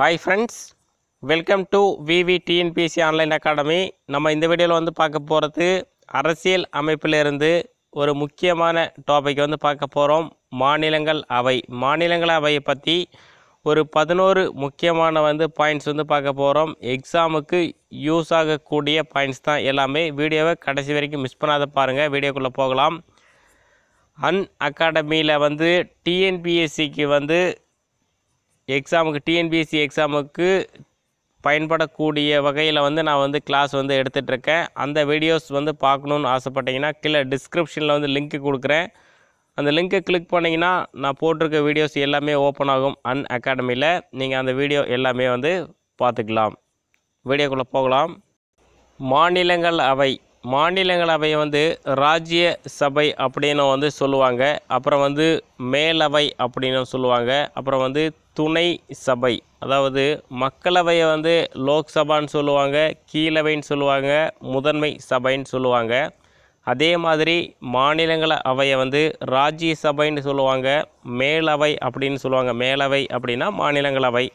hi friends welcome to VV TNPSC online academy நம்ம இந்த வீடியோவில் வந்து பார்க்க போகிறது அரசியல் அமைப்பிலிருந்து ஒரு முக்கியமான டாபிக் வந்து பார்க்க போகிறோம் மாநிலங்கள் அவை மாநிலங்கள் அவையை பற்றி ஒரு பதினோரு முக்கியமான வந்து பாயிண்ட்ஸ் வந்து பார்க்க போகிறோம் எக்ஸாமுக்கு யூஸ் ஆகக்கூடிய பாயிண்ட்ஸ் தான் எல்லாமே வீடியோவை கடைசி வரைக்கும் மிஸ் பண்ணாத பாருங்கள் வீடியோக்குள்ளே போகலாம் அன் அகாடமியில் வந்து டிஎன்பிஎஸ்சிக்கு வந்து எக்ஸாமுக்கு டிஎன்பிஎஸ்சி எக்ஸாமுக்கு பயன்படக்கூடிய வகையில் வந்து நான் வந்து கிளாஸ் வந்து எடுத்துகிட்ருக்கேன் அந்த வீடியோஸ் வந்து பார்க்கணுன்னு ஆசைப்பட்டிங்கன்னா கீழே டிஸ்கிரிப்ஷனில் வந்து லிங்க்கு கொடுக்குறேன் அந்த லிங்க்கை கிளிக் பண்ணிங்கன்னா நான் போட்டிருக்க வீடியோஸ் எல்லாமே ஓப்பன் ஆகும் அன் அகாடமியில் நீங்கள் அந்த வீடியோ எல்லாமே வந்து பார்த்துக்கலாம் வீடியோக்குள்ளே போகலாம் மாநிலங்கள் அவை மாநிலங்களவை வந்து ராஜ்ய சபை அப்படின்னு வந்து சொல்லுவாங்க அப்புறம் வந்து மேலவை அப்படின்னு சொல்லுவாங்க அப்புறம் வந்து துணை சபை அதாவது மக்களவையை வந்து லோக்சபான்னு சொல்லுவாங்க கீழவைன்னு சொல்லுவாங்க முதன்மை சபைன்னு சொல்லுவாங்க அதே மாதிரி மாநிலங்கள அவையை வந்து ராஜ்ய சபைன்னு சொல்லுவாங்க மேலவை அப்படின்னு சொல்லுவாங்க மேலவை அப்படின்னா மாநிலங்களவை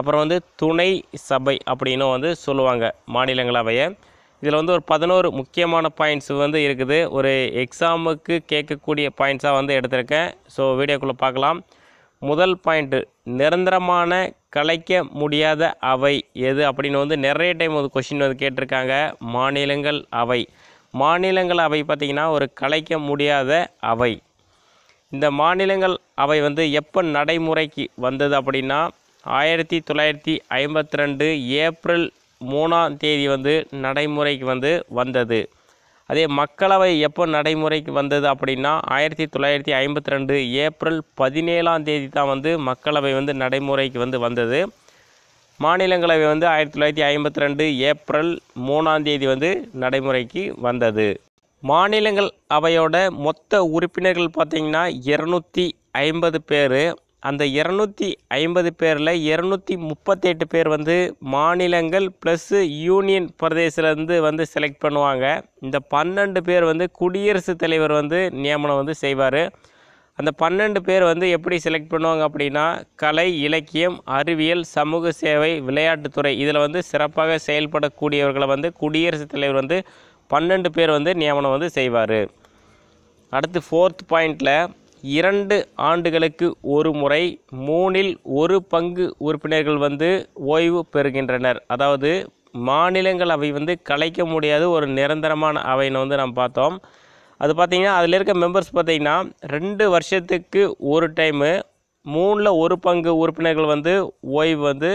அப்புறம் வந்து துணை சபை அப்படின்னும் வந்து சொல்லுவாங்க மாநிலங்களவையை இதில் வந்து ஒரு பதினோரு முக்கியமான பாயிண்ட்ஸ் வந்து இருக்குது ஒரு எக்ஸாமுக்கு கேட்கக்கூடிய பாயிண்ட்ஸாக வந்து எடுத்திருக்கேன் ஸோ வீடியோக்குள்ளே பார்க்கலாம் முதல் பாயிண்ட்டு நிரந்தரமான கலைக்க முடியாத அவை எது அப்படின்னு வந்து நிறைய டைம் வந்து கொஷின் வந்து கேட்டிருக்காங்க மாநிலங்கள் அவை மாநிலங்கள் அவை பார்த்திங்கன்னா ஒரு கலைக்க முடியாத அவை இந்த மாநிலங்கள் அவை வந்து எப்போ நடைமுறைக்கு வந்தது அப்படின்னா ஆயிரத்தி தொள்ளாயிரத்தி ஐம்பத்தி ரெண்டு ஏப்ரல் மூணாம் தேதி வந்து நடைமுறைக்கு வந்து வந்தது அதே மக்களவை எப்போ நடைமுறைக்கு வந்தது அப்படின்னா ஆயிரத்தி தொள்ளாயிரத்தி ஐம்பத்தி ரெண்டு ஏப்ரல் பதினேழாம் தேதி தான் வந்து மக்களவை வந்து நடைமுறைக்கு வந்து வந்தது மாநிலங்களவை வந்து ஆயிரத்தி தொள்ளாயிரத்தி ஐம்பத்தி ரெண்டு ஏப்ரல் மூணாம் தேதி வந்து நடைமுறைக்கு வந்தது மாநிலங்கள் அவையோட மொத்த உறுப்பினர்கள் பார்த்திங்கன்னா இரநூத்தி ஐம்பது பேர் அந்த இரநூத்தி ஐம்பது பேரில் இரநூத்தி முப்பத்தெட்டு பேர் வந்து மாநிலங்கள் ப்ளஸ்ஸு யூனியன் பிரதேசிலேருந்து வந்து செலக்ட் பண்ணுவாங்க இந்த பன்னெண்டு பேர் வந்து குடியரசுத் தலைவர் வந்து நியமனம் வந்து செய்வார் அந்த பன்னெண்டு பேர் வந்து எப்படி செலக்ட் பண்ணுவாங்க அப்படின்னா கலை இலக்கியம் அறிவியல் சமூக சேவை விளையாட்டுத்துறை இதில் வந்து சிறப்பாக செயல்படக்கூடியவர்களை வந்து குடியரசுத் தலைவர் வந்து பன்னெண்டு பேர் வந்து நியமனம் வந்து செய்வார் அடுத்து ஃபோர்த் பாயிண்டில் இரண்டு ஆண்டுகளுக்கு ஒரு முறை மூணில் ஒரு பங்கு உறுப்பினர்கள் வந்து ஓய்வு பெறுகின்றனர் அதாவது மாநிலங்கள் அவை வந்து கலைக்க முடியாத ஒரு நிரந்தரமான அவைன்னு வந்து நம்ம பார்த்தோம் அது பார்த்திங்கன்னா அதில் இருக்க மெம்பர்ஸ் பார்த்திங்கன்னா ரெண்டு வருஷத்துக்கு ஒரு டைமு மூணில் ஒரு பங்கு உறுப்பினர்கள் வந்து ஓய்வு வந்து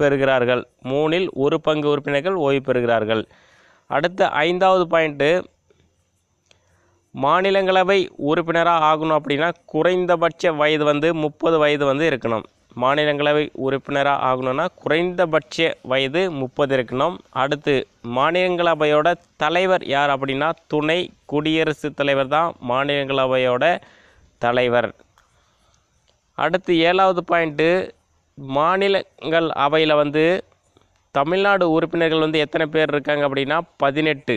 பெறுகிறார்கள் மூணில் ஒரு பங்கு உறுப்பினர்கள் ஓய்வு பெறுகிறார்கள் அடுத்த ஐந்தாவது பாயிண்ட்டு மாநிலங்களவை உறுப்பினராக ஆகணும் அப்படின்னா குறைந்தபட்ச வயது வந்து முப்பது வயது வந்து இருக்கணும் மாநிலங்களவை உறுப்பினராக ஆகணும்னா குறைந்தபட்ச வயது முப்பது இருக்கணும் அடுத்து மாநிலங்களவையோட தலைவர் யார் அப்படின்னா துணை குடியரசுத் தலைவர் தான் மாநிலங்களவையோட தலைவர் அடுத்து ஏழாவது பாயிண்ட்டு மாநிலங்கள் அவையில் வந்து தமிழ்நாடு உறுப்பினர்கள் வந்து எத்தனை பேர் இருக்காங்க அப்படின்னா பதினெட்டு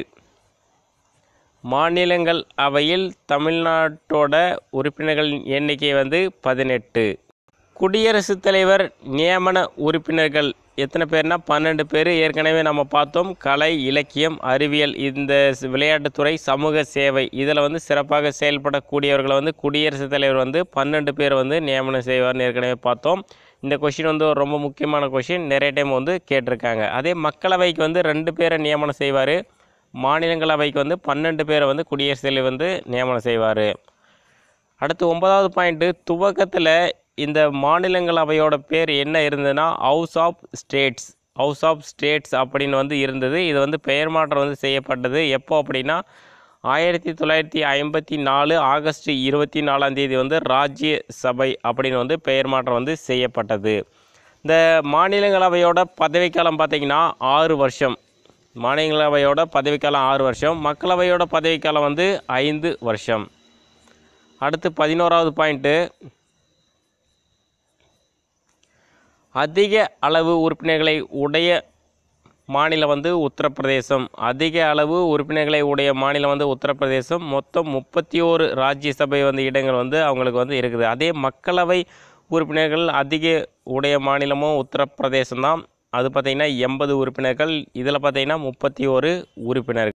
மாநிலங்கள் அவையில் தமிழ்நாட்டோட உறுப்பினர்களின் எண்ணிக்கை வந்து பதினெட்டு குடியரசுத் தலைவர் நியமன உறுப்பினர்கள் எத்தனை பேர்னா பன்னெண்டு பேர் ஏற்கனவே நம்ம பார்த்தோம் கலை இலக்கியம் அறிவியல் இந்த விளையாட்டுத்துறை சமூக சேவை இதில் வந்து சிறப்பாக செயல்படக்கூடியவர்களை வந்து குடியரசுத் தலைவர் வந்து பன்னெண்டு பேர் வந்து நியமனம் செய்வார்னு ஏற்கனவே பார்த்தோம் இந்த கொஷின் வந்து ரொம்ப முக்கியமான கொஷின் நிறைய டைம் வந்து கேட்டிருக்காங்க அதே மக்களவைக்கு வந்து ரெண்டு பேரை நியமனம் செய்வார் மாநிலங்களவைக்கு வந்து பன்னெண்டு பேரை வந்து குடியரசுத் தலைவர் வந்து நியமனம் செய்வார் அடுத்து ஒன்பதாவது பாயிண்ட்டு துவக்கத்தில் இந்த மாநிலங்களவையோட பேர் என்ன இருந்ததுன்னா house of states house of states அப்படின்னு வந்து இருந்தது இது வந்து பெயர் மாற்றம் வந்து செய்யப்பட்டது எப்போ அப்படின்னா ஆயிரத்தி தொள்ளாயிரத்தி ஐம்பத்தி நாலு ஆகஸ்ட் இருபத்தி நாலாம் தேதி வந்து ராஜ்ய சபை அப்படின்னு வந்து பெயர் மாற்றம் வந்து செய்யப்பட்டது இந்த மாநிலங்களவையோட பதவிக்காலம் பார்த்திங்கன்னா ஆறு வருஷம் மாநிலங்களவையோட பதவிக்காலம் ஆறு வருஷம் மக்களவையோட பதவிக்காலம் வந்து ஐந்து வருஷம் அடுத்து பதினோராவது பாயிண்ட்டு அதிக அளவு உறுப்பினர்களை உடைய மாநிலம் வந்து உத்தரப்பிரதேசம் அதிக அளவு உறுப்பினர்களை உடைய மாநிலம் வந்து உத்தரப்பிரதேசம் மொத்தம் முப்பத்தி ஓரு ராஜ்யசபை வந்து இடங்கள் வந்து அவங்களுக்கு வந்து இருக்குது அதே மக்களவை உறுப்பினர்கள் அதிக உடைய மாநிலமும் உத்தரப்பிரதேசம் தான் அது பார்த்திங்கன்னா எண்பது உறுப்பினர்கள் இதில் பார்த்திங்கன்னா முப்பத்தி ஒரு உறுப்பினர்கள்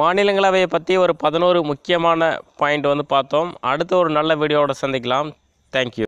மாநிலங்களவையை பற்றி ஒரு பதினோரு முக்கியமான பாயிண்ட் வந்து பார்த்தோம் அடுத்து ஒரு நல்ல வீடியோவோட சந்திக்கலாம் தேங்க்யூ